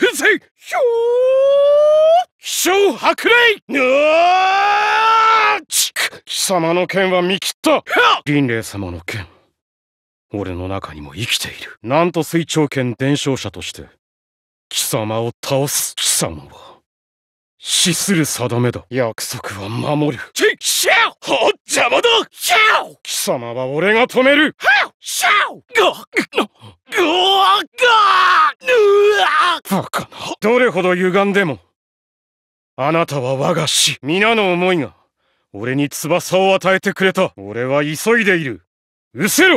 風船ひょー飛翔白ぬーちく貴様の剣は見切ったは凛霊様の剣俺の中にも生きているなんと水長剣伝承者として貴様を倒す貴様は死する定めだ約束は守るちっシャオほっ邪魔だシャオ貴様は俺が止めるはっシャオゴッゴッバカな。どれほど歪んでも、あなたは我が師。皆の思いが、俺に翼を与えてくれた。俺は急いでいる。失せろ